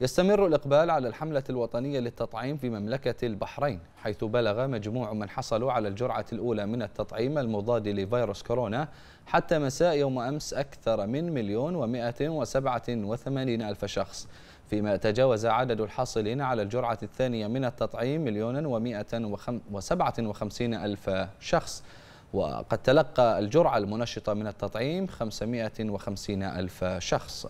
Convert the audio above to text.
يستمر الإقبال على الحملة الوطنية للتطعيم في مملكة البحرين حيث بلغ مجموع من حصلوا على الجرعة الأولى من التطعيم المضاد لفيروس كورونا حتى مساء يوم أمس أكثر من مليون ومائة وسبعة وثمانين ألف شخص فيما تجاوز عدد الحاصلين على الجرعة الثانية من التطعيم مليون ومائة وسبعة وخمسين ألف شخص وقد تلقى الجرعة المنشطة من التطعيم وخمسين ألف شخص